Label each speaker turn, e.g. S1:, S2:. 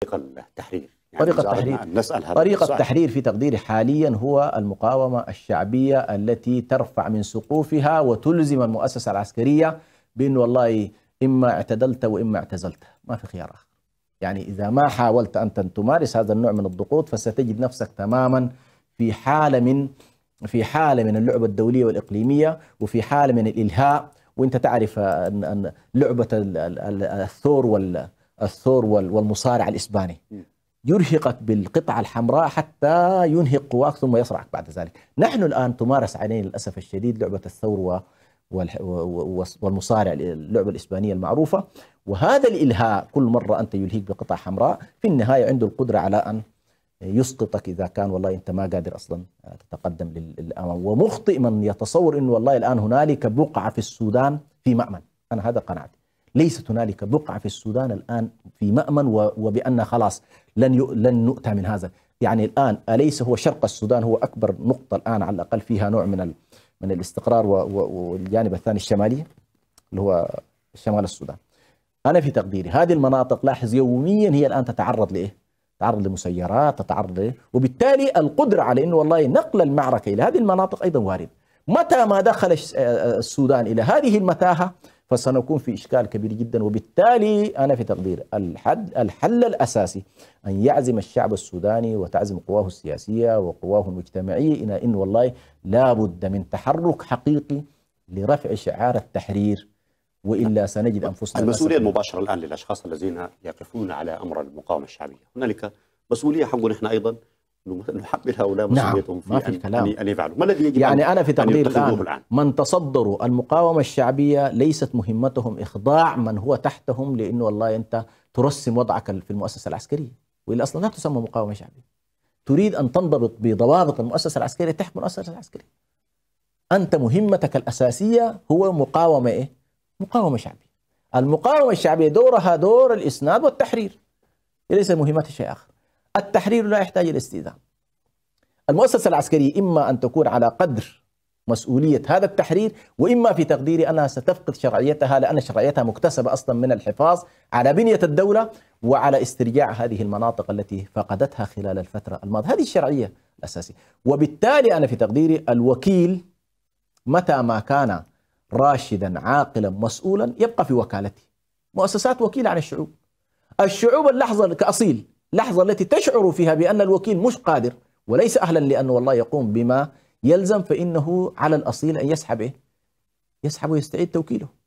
S1: طريقة التحرير يعني طريقة التحرير نسأل طريقة التحرير في تقديري حاليا هو المقاومة الشعبية التي ترفع من سقوفها وتلزم المؤسسة العسكرية بأن والله إما اعتدلت وإما اعتزلت ما في خيار آخر يعني إذا ما حاولت أن تمارس هذا النوع من الضغوط فستجد نفسك تماما في حالة من في حالة من اللعبة الدولية والإقليمية وفي حالة من الإلهاء وانت تعرف ان لعبه الثور الثور والمصارع الإسباني يرهقك بالقطعة الحمراء حتى ينهك قواك ثم يصرعك بعد ذلك نحن الآن تمارس علينا للأسف الشديد لعبة الثور والمصارع اللعبة الإسبانية المعروفة وهذا الإلهاء كل مرة أنت يلهيك بقطعة حمراء في النهاية عنده القدرة على أن يسقطك إذا كان والله أنت ما قادر أصلا آه، تتقدم للأمام ومخطئ من يتصور أنه والله الآن هنالك بقعة في السودان في مأمن أنا هذا قناعتي ليست هنالك بقعة في السودان الآن في مأمن وبأن خلاص لن لن نؤتى من هذا يعني الآن أليس هو شرق السودان هو أكبر نقطة الآن على الأقل فيها نوع من من الاستقرار والجانب الثاني الشمالي اللي هو شمال السودان أنا في تقديري هذه المناطق لاحظ يوميا هي الآن تتعرض لإيه؟ تتعرض لمسيرات تتعرض لإيه؟ وبالتالي القدرة على أنه والله نقل المعركة إلى هذه المناطق أيضا وارد متى ما دخل آه، آه، السودان إلى هذه المتاهة فسنكون في إشكال كبير جدا وبالتالي أنا في تقدير الحد الحل الأساسي أن يعزم الشعب السوداني وتعزم قواه السياسية وقواه المجتمعية إلى أن والله لابد من تحرك حقيقي لرفع شعار التحرير والا سنجد انفسنا المسؤوليه المباشره الان للاشخاص الذين يقفون على امر المقاومه الشعبيه، هنالك مسؤوليه حقنا نحن ايضا نحمل هؤلاء نعم، مسؤوليتهم نعم. في ما في ان يفعلوا ما الذي يجب يعني انا في تقديري الان, الآن من تصدروا المقاومه الشعبيه ليست مهمتهم اخضاع من هو تحتهم لانه والله انت ترسم وضعك في المؤسسه العسكريه واللي اصلا لا تسمى مقاومه شعبيه تريد ان تنضبط بضوابط المؤسسه العسكريه تحت المؤسسه العسكريه انت مهمتك الاساسيه هو مقاومه ايه مقاومه شعبيه المقاومه الشعبيه دورها دور الاسناد والتحرير ليس مهمتها شيء اخر التحرير لا يحتاج الى استئذان المؤسسة العسكرية إما أن تكون على قدر مسؤولية هذا التحرير وإما في تقديري أنها ستفقد شرعيتها لأن شرعيتها مكتسبة أصلا من الحفاظ على بنية الدولة وعلى استرجاع هذه المناطق التي فقدتها خلال الفترة الماضية هذه الشرعية الأساسية وبالتالي أنا في تقديري الوكيل متى ما كان راشدا عاقلا مسؤولا يبقى في وكالته مؤسسات وكيلة عن الشعوب الشعوب اللحظة كأصيل لحظة التي تشعر فيها بأن الوكيل مش قادر وليس أهلا لأنه والله يقوم بما يلزم فإنه على الأصيل أن يسحبه إيه؟ يسحبه يسحب ويستعيد توكيله